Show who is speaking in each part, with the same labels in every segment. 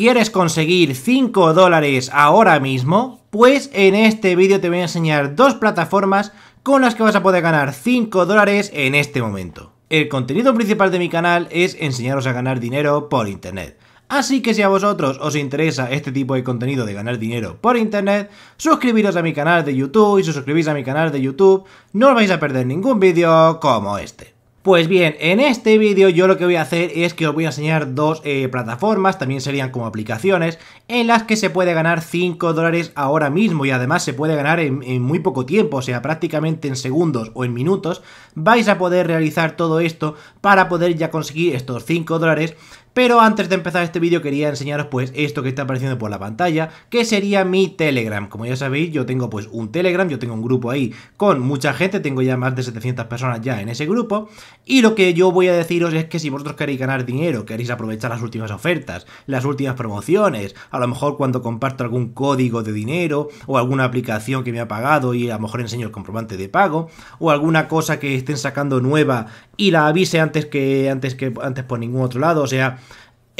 Speaker 1: ¿Quieres conseguir 5 dólares ahora mismo? Pues en este vídeo te voy a enseñar dos plataformas con las que vas a poder ganar 5 dólares en este momento. El contenido principal de mi canal es enseñaros a ganar dinero por internet. Así que si a vosotros os interesa este tipo de contenido de ganar dinero por internet, suscribiros a mi canal de YouTube y si suscribís a mi canal de YouTube no os vais a perder ningún vídeo como este. Pues bien, en este vídeo yo lo que voy a hacer es que os voy a enseñar dos eh, plataformas, también serían como aplicaciones, en las que se puede ganar 5 dólares ahora mismo y además se puede ganar en, en, muy poco tiempo, o sea, prácticamente en segundos o en minutos, vais a poder realizar todo esto para poder ya conseguir estos 5 dólares pero antes de empezar este vídeo quería enseñaros pues esto que está apareciendo por la pantalla, que sería mi Telegram. Como ya sabéis, yo tengo pues un Telegram, yo tengo un grupo ahí con mucha gente, tengo ya más de 700 personas ya en ese grupo, y lo que yo voy a deciros es que si vosotros queréis ganar dinero, queréis aprovechar las últimas ofertas, las últimas promociones, a lo mejor cuando comparto algún código de dinero o alguna aplicación que me ha pagado y a lo mejor enseño el comprobante de pago, o alguna cosa que estén sacando nueva y la avise antes que antes que antes por ningún otro lado, o sea,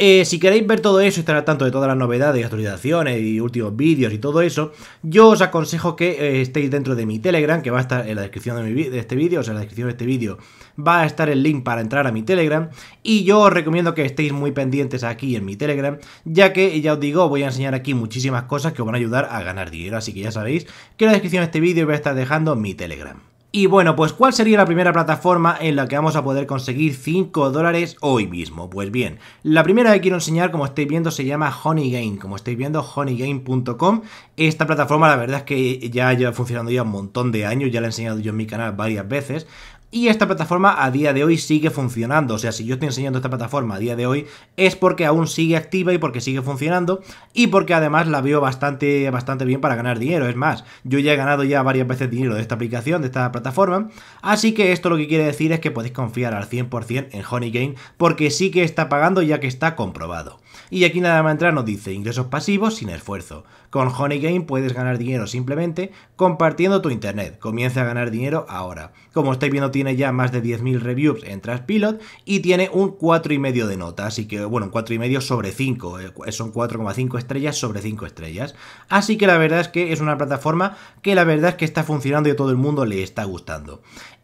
Speaker 1: eh, si queréis ver todo eso, y estar al tanto de todas las novedades, y actualizaciones y últimos vídeos y todo eso, yo os aconsejo que eh, estéis dentro de mi Telegram, que va a estar en la descripción de, de este vídeo, o sea, en la descripción de este vídeo va a estar el link para entrar a mi Telegram. Y yo os recomiendo que estéis muy pendientes aquí en mi Telegram, ya que, eh, ya os digo, voy a enseñar aquí muchísimas cosas que os van a ayudar a ganar dinero. Así que ya sabéis que en la descripción de este vídeo voy a estar dejando mi Telegram. Y bueno, pues ¿cuál sería la primera plataforma en la que vamos a poder conseguir 5 dólares hoy mismo? Pues bien, la primera que quiero enseñar, como estáis viendo, se llama HoneyGain, como estáis viendo, honeygame.com. Esta plataforma la verdad es que ya lleva funcionando ya un montón de años, ya la he enseñado yo en mi canal varias veces. Y esta plataforma a día de hoy sigue funcionando. O sea, si yo estoy enseñando esta plataforma a día de hoy es porque aún sigue activa y porque sigue funcionando y porque además la veo bastante, bastante bien para ganar dinero. Es más, yo ya he ganado ya varias veces dinero de esta aplicación, de esta plataforma. Así que esto lo que quiere decir es que podéis confiar al 100% en Honey Game porque sí que está pagando ya que está comprobado. Y aquí nada más entrar nos dice ingresos pasivos sin esfuerzo. Con Game puedes ganar dinero simplemente compartiendo tu internet. Comienza a ganar dinero ahora. Como estáis viendo tiene ya más de 10.000 reviews en Trustpilot y tiene un 4,5 de nota. Así que bueno, un 4,5 sobre 5. Eh, son 4,5 estrellas sobre 5 estrellas. Así que la verdad es que es una plataforma que la verdad es que está funcionando y a todo el mundo le está gustando.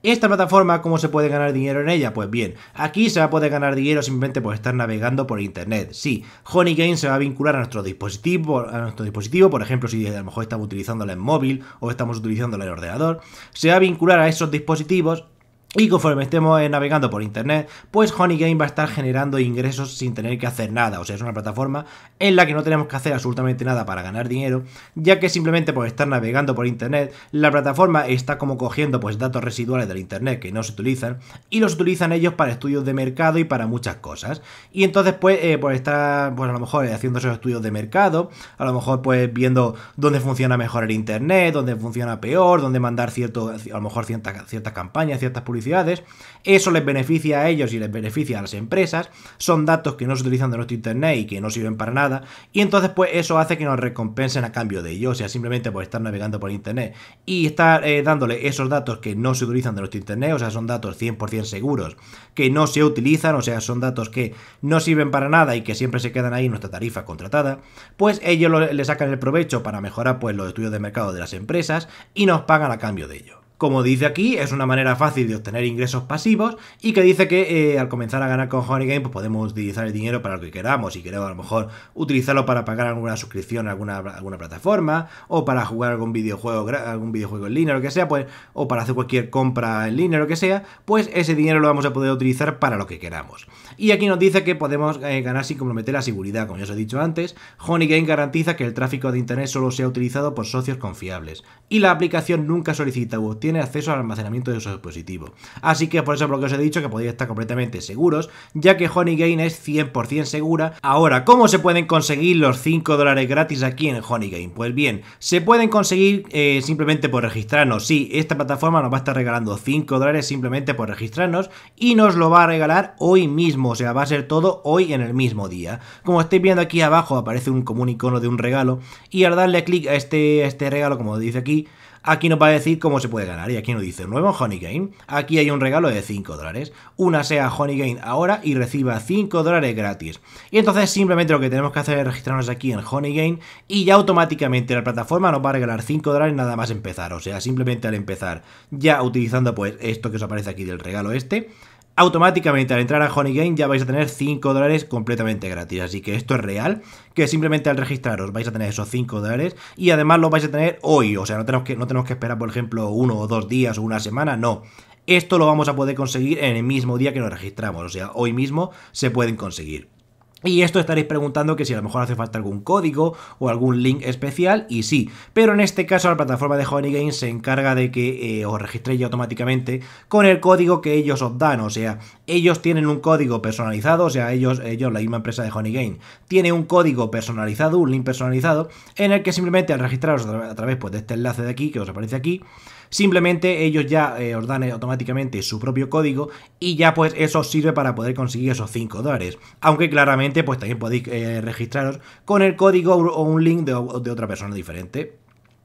Speaker 1: ¿Esta plataforma cómo se puede ganar dinero en ella? Pues bien, aquí se va a poder ganar dinero simplemente por estar navegando por internet. Sí, Honey se va a vincular a nuestro dispositivo, a nuestro dispositivo, por ejemplo, si a lo mejor estamos utilizándola en móvil o estamos utilizándola en ordenador, se va a vincular a esos dispositivos y conforme estemos eh, navegando por internet, pues Honey Game va a estar generando ingresos sin tener que hacer nada. O sea, es una plataforma en la que no tenemos que hacer absolutamente nada para ganar dinero, ya que simplemente por estar navegando por internet, la plataforma está como cogiendo pues datos residuales del internet que no se utilizan y los utilizan ellos para estudios de mercado y para muchas cosas. Y entonces pues eh, por estar pues a lo mejor eh, haciendo esos estudios de mercado, a lo mejor pues viendo dónde funciona mejor el internet, dónde funciona peor, dónde mandar cierto a lo mejor ciertas ciertas campañas, ciertas publicaciones publicidades. Eso les beneficia a ellos y les beneficia a las empresas. Son datos que no se utilizan de nuestro internet y que no sirven para nada. Y entonces, pues eso hace que nos recompensen a cambio de ello. O sea, simplemente por estar navegando por internet y estar eh, dándole esos datos que no se utilizan de nuestro internet. O sea, son datos 100% seguros que no se utilizan. O sea, son datos que no sirven para nada y que siempre se quedan ahí en nuestra tarifa contratada. Pues ellos le sacan el provecho para mejorar pues los estudios de mercado de las empresas y nos pagan a cambio de ello como dice aquí, es una manera fácil de obtener ingresos pasivos y que dice que eh, al comenzar a ganar con Honey Game pues podemos utilizar el dinero para lo que queramos. Si queremos a lo mejor utilizarlo para pagar alguna suscripción a alguna, alguna plataforma o para jugar algún videojuego, algún videojuego en línea, lo que sea, pues, o para hacer cualquier compra en línea, lo que sea, pues ese dinero lo vamos a poder utilizar para lo que queramos. Y aquí nos dice que podemos eh, ganar sin comprometer la seguridad, como ya os he dicho antes. Honey Game garantiza que el tráfico de Internet solo sea utilizado por socios confiables y la aplicación nunca solicita u tiene acceso al almacenamiento de su dispositivo. Así que por eso por lo que os he dicho que podéis estar completamente seguros, ya que HoneyGain es 100% segura. Ahora, ¿cómo se pueden conseguir los 5 dólares gratis aquí en HoneyGain? Pues bien, se pueden conseguir eh, simplemente por registrarnos. Sí, esta plataforma nos va a estar regalando 5 dólares simplemente por registrarnos y nos lo va a regalar hoy mismo, o sea, va a ser todo hoy en el mismo día. Como estáis viendo aquí abajo aparece un, común icono de un regalo y al darle clic a este, a este regalo, como dice aquí, Aquí nos va a decir cómo se puede ganar. Y aquí nos dice, nuevo Honey Aquí hay un regalo de 5 dólares. Una sea Honey ahora y reciba 5 dólares gratis. Y entonces simplemente lo que tenemos que hacer es registrarnos aquí en Honey y ya automáticamente la plataforma nos va a regalar 5 dólares nada más empezar. O sea, simplemente al empezar, ya utilizando pues esto que os aparece aquí del regalo este, automáticamente al entrar a Honey Game ya vais a tener 5 dólares completamente gratis. Así que esto es real, que simplemente al registraros vais a tener esos 5 dólares y además lo vais a tener hoy. O sea, no tenemos que, no tenemos que esperar, por ejemplo, uno o dos días o una semana, no. Esto lo vamos a poder conseguir en el mismo día que nos registramos, o sea, hoy mismo se pueden conseguir. Y esto estaréis preguntando que si a lo mejor hace falta algún código o algún link especial, y sí, pero en este caso la plataforma de Honey se encarga de que eh, os registréis automáticamente con el código que ellos os dan, o sea, ellos tienen un código personalizado, o sea, ellos, ellos la misma empresa de Honey tiene un código personalizado, un link personalizado, en el que simplemente al registraros a través pues, de este enlace de aquí, que os aparece aquí, Simplemente ellos ya eh, os dan automáticamente su propio código y ya pues eso os sirve para poder conseguir esos 5 dólares. Aunque claramente pues también podéis eh, registraros con el código o un link de otra persona diferente.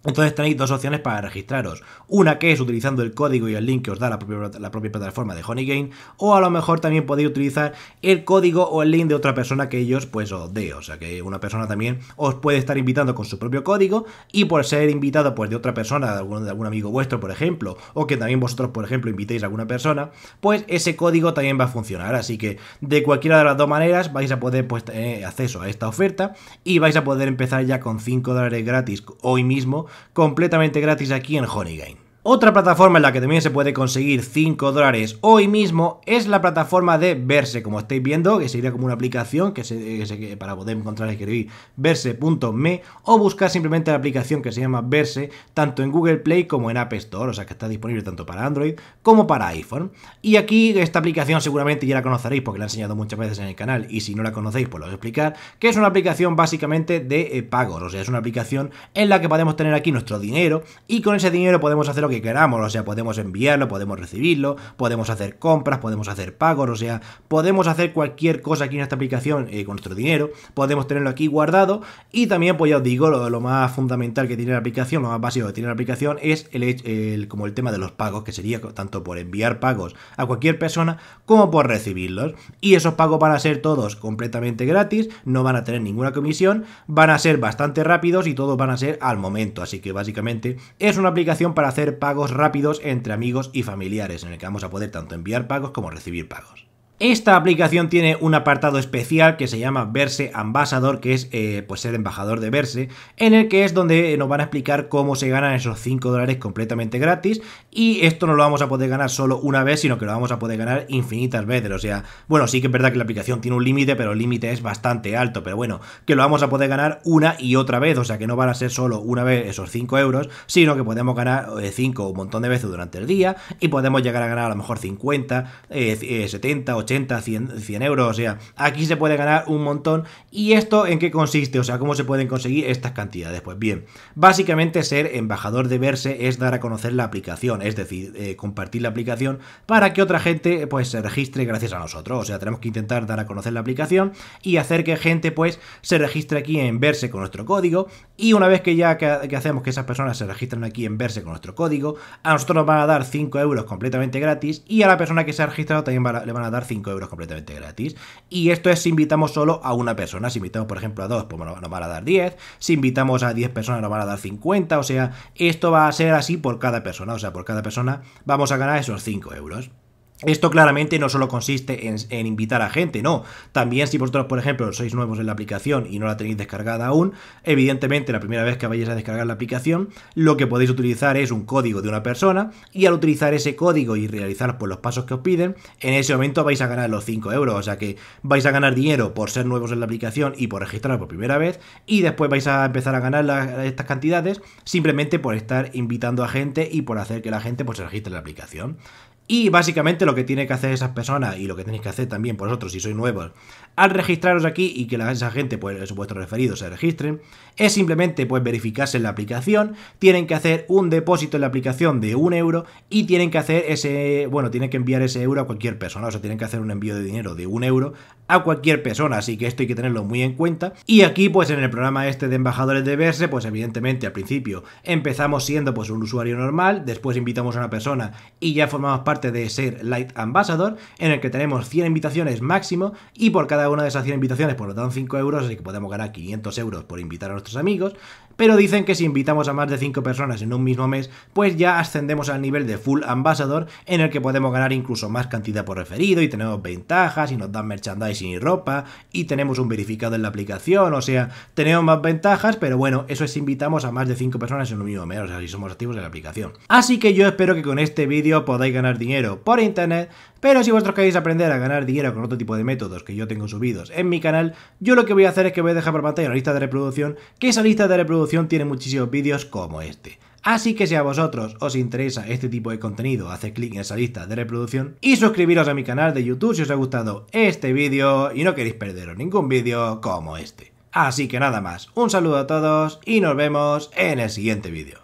Speaker 1: Entonces tenéis dos opciones para registraros. Una que es utilizando el código y el link que os da la propia, plataforma de Honeygain. O a lo mejor también podéis utilizar el código o el link de otra persona que ellos pues os dé. O sea que una persona también os puede estar invitando con su propio código. Y por ser invitado pues de otra persona, de algún, de algún amigo vuestro por ejemplo. O que también vosotros por ejemplo invitéis a alguna persona. Pues ese código también va a funcionar. Así que de cualquiera de las dos maneras vais a poder pues tener acceso a esta oferta. Y vais a poder empezar ya con 5 dólares gratis hoy mismo completamente gratis aquí en Honeygain. Otra plataforma en la que también se puede conseguir 5 dólares hoy mismo es la plataforma de Verse, como estáis viendo, que sería como una aplicación que, para poder encontrar escribir verse.me o buscar simplemente la aplicación que se llama Verse tanto en Google Play como en App Store, o sea que está disponible tanto para Android como para iPhone. Y aquí esta aplicación seguramente ya la conoceréis porque la he enseñado muchas veces en el canal y si no la conocéis pues lo voy a explicar, que es una aplicación básicamente de eh, pagos, o sea es una aplicación en la que podemos tener aquí nuestro dinero y con ese dinero podemos hacer lo que queramos, o sea, podemos enviarlo, podemos recibirlo, podemos hacer compras, podemos hacer pagos, o sea, podemos hacer cualquier cosa aquí en esta aplicación eh, con nuestro dinero, podemos tenerlo aquí guardado y también, pues ya os digo, lo, más fundamental que tiene la aplicación, lo más básico que tiene la aplicación es el, el, como el tema de los pagos, que sería tanto por enviar pagos a cualquier persona como por recibirlos. Y esos pagos van a ser todos completamente gratis, no van a tener ninguna comisión, van a ser bastante rápidos y todos van a ser al momento. Así que básicamente es una aplicación para hacer pagos rápidos entre amigos y familiares, en el que vamos a poder tanto enviar pagos como recibir pagos. Esta aplicación tiene un apartado especial que se llama Verse Ambassador, que es eh, pues ser embajador de Verse, en el que es donde eh, nos van a explicar cómo se ganan esos 5 dólares completamente gratis. Y esto no lo vamos a poder ganar solo una vez, sino que lo vamos a poder ganar infinitas veces. O sea, bueno, sí que es verdad que la aplicación tiene un límite, pero el límite es bastante alto. Pero bueno, que lo vamos a poder ganar una y otra vez. O sea, que no van a ser solo una vez esos 5 euros, sino que podemos ganar 5 eh, un montón de veces durante el día y podemos llegar a ganar a lo mejor 50, 70, 80 100, euros. O sea, aquí se puede ganar un montón. ¿Y esto en qué consiste? O sea, ¿cómo se pueden conseguir estas cantidades? Pues bien, básicamente ser embajador de verse es dar a conocer la aplicación, es decir, eh, compartir la aplicación para que otra gente eh, pues se registre gracias a nosotros. O sea, tenemos que intentar dar a conocer la aplicación y hacer que gente pues se registre aquí en verse con nuestro código. Y una vez que ya que, hacemos que esas personas se registren aquí en verse con nuestro código, a nosotros nos van a dar 5 euros completamente gratis y a la persona que se ha registrado también le van a dar euros completamente gratis. Y esto es si invitamos solo a una persona. Si invitamos, por ejemplo, a dos, pues nos van a dar 10. Si invitamos a 10 personas, nos van a dar 50. O sea, esto va a ser así por cada persona. O sea, por cada persona vamos a ganar esos 5 euros. Esto claramente no solo consiste en, invitar a gente, no. También si vosotros, por ejemplo, sois nuevos en la aplicación y no la tenéis descargada aún, evidentemente la primera vez que vayáis a descargar la aplicación, lo que podéis utilizar es un código de una persona y al utilizar ese código y realizar pues, los pasos que os piden, en ese momento vais a ganar los 5 euros, o sea que vais a ganar dinero por ser nuevos en la aplicación y por registrar por primera vez y después vais a empezar a ganar estas cantidades simplemente por estar invitando a gente y por hacer que la gente pues, se registre en la aplicación. Y básicamente lo que tiene que hacer esas personas y lo que tenéis que hacer también vosotros si sois nuevos al registraros aquí y que la, esa gente, pues supuesto referido, se registren, es simplemente pues verificarse en la aplicación, tienen que hacer un depósito en la aplicación de un euro y tienen que hacer ese, bueno, tienen que enviar ese euro a cualquier persona, o sea, tienen que hacer un envío de dinero de un euro a cualquier persona, así que esto hay que tenerlo muy en cuenta. Y aquí pues en el programa este de embajadores de verse, pues evidentemente al principio empezamos siendo pues un usuario normal, después invitamos a una persona y ya formamos parte de ser Light Ambassador, en el que tenemos 100 invitaciones máximo y por cada una de esas 100 invitaciones pues nos dan 5 euros, así que podemos ganar 500 euros por invitar a nuestros amigos, pero dicen que si invitamos a más de 5 personas en un mismo mes, pues ya ascendemos al nivel de Full Ambassador, en el que podemos ganar incluso más cantidad por referido y tenemos ventajas y nos dan merchandising y ropa y tenemos un verificado en la aplicación, o sea, tenemos más ventajas, pero bueno, eso es si invitamos a más de 5 personas en un mismo mes, o sea, si somos activos en la aplicación. Así que yo espero que con este vídeo podáis ganar dinero por internet, pero si vosotros queréis aprender a ganar dinero con otro tipo de métodos que yo tengo subidos en mi canal, yo lo que voy a hacer es que voy a dejar por pantalla una lista de reproducción, que esa lista de reproducción tiene muchísimos vídeos como este. Así que si a vosotros os interesa este tipo de contenido, haced clic en esa lista de reproducción y suscribiros a mi canal de YouTube si os ha gustado este vídeo y no queréis perderos ningún vídeo como este. Así que nada más, un saludo a todos y nos vemos en el siguiente vídeo.